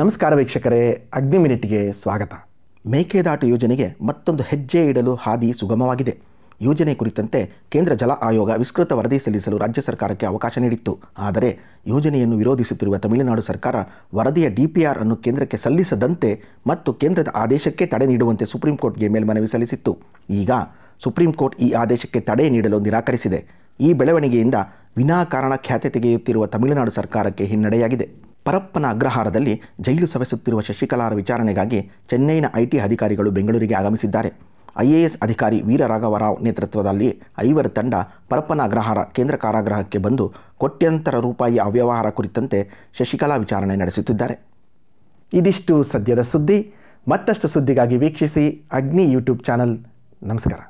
ನಮಸ್ಕಾರ ವೀಕ್ಷಕರೇ ಅಗ್ನಿ ಮಿನಿಟ್ಗೆ ಸ್ವಾಗತ ಮೇಕೆದಾಟು ಯೋಜನೆಗೆ ಮತ್ತೊಂದು ಹೆಜ್ಜೆ ಇಡಲು ಹಾದಿ ಸುಗಮವಾಗಿದೆ ಯೋಜನೆ ಕುರಿತಂತೆ ಕೇಂದ್ರ ಜಲ ಆಯೋಗ ವಿಸ್ತೃತ ವರದಿ ಸಲ್ಲಿಸಲು ರಾಜ್ಯ ಸರ್ಕಾರಕ್ಕೆ ಅವಕಾಶ ನೀಡಿತ್ತು ಆದರೆ ಯೋಜನೆಯನ್ನು ವಿರೋಧಿಸುತ್ತಿರುವ ತಮಿಳುನಾಡು ಸರ್ಕಾರ ವರದಿಯ ಡಿಪಿಆರ್ ಅನ್ನು ಕೇಂದ್ರಕ್ಕೆ ಸಲ್ಲಿಸದಂತೆ ಮತ್ತು ಕೇಂದ್ರದ ಆದೇಶಕ್ಕೆ ತಡೆ ನೀಡುವಂತೆ ಸುಪ್ರೀಂ ಕೋರ್ಟ್ಗೆ ಮೇಲ್ಮನವಿ ಸಲ್ಲಿಸಿತ್ತು ಈಗ ಸುಪ್ರೀಂ ಕೋರ್ಟ್ ಈ ಆದೇಶಕ್ಕೆ ತಡೆ ನೀಡಲು ನಿರಾಕರಿಸಿದೆ ಈ ಬೆಳವಣಿಗೆಯಿಂದ ವಿನಾಕಾರಣ ಖ್ಯಾತೆ ತೆಗೆಯುತ್ತಿರುವ ತಮಿಳುನಾಡು ಸರ್ಕಾರಕ್ಕೆ ಹಿನ್ನಡೆಯಾಗಿದೆ ಪರಪ್ಪನ ಅಗ್ರಹಾರದಲ್ಲಿ ಜೈಲು ಸವೆಸುತ್ತಿರುವ ಶಶಿಕಲಾರ ವಿಚಾರಣೆಗಾಗಿ ಚೆನ್ನೈನ ಐಟಿ ಅಧಿಕಾರಿಗಳು ಬೆಂಗಳೂರಿಗೆ ಆಗಮಿಸಿದ್ದಾರೆ ಐ ಎ ಎಸ್ ಅಧಿಕಾರಿ ವೀರ ರಾಘವರಾವ್ ನೇತೃತ್ವದಲ್ಲಿ ಐವರ ತಂಡ ಪರಪ್ಪನ ಅಗ್ರಹಾರ ಕೇಂದ್ರ ಕಾರಾಗೃಹಕ್ಕೆ ಬಂದು ಕೋಟ್ಯಂತರ ರೂಪಾಯಿ ಅವ್ಯವಹಾರ ಕುರಿತಂತೆ ಶಶಿಕಲಾ ವಿಚಾರಣೆ ನಡೆಸುತ್ತಿದ್ದಾರೆ ಇದಿಷ್ಟು ಸದ್ಯದ ಸುದ್ದಿ ಮತ್ತಷ್ಟು ಸುದ್ದಿಗಾಗಿ ವೀಕ್ಷಿಸಿ ಅಗ್ನಿ ಯೂಟ್ಯೂಬ್ ಚಾನಲ್ ನಮಸ್ಕಾರ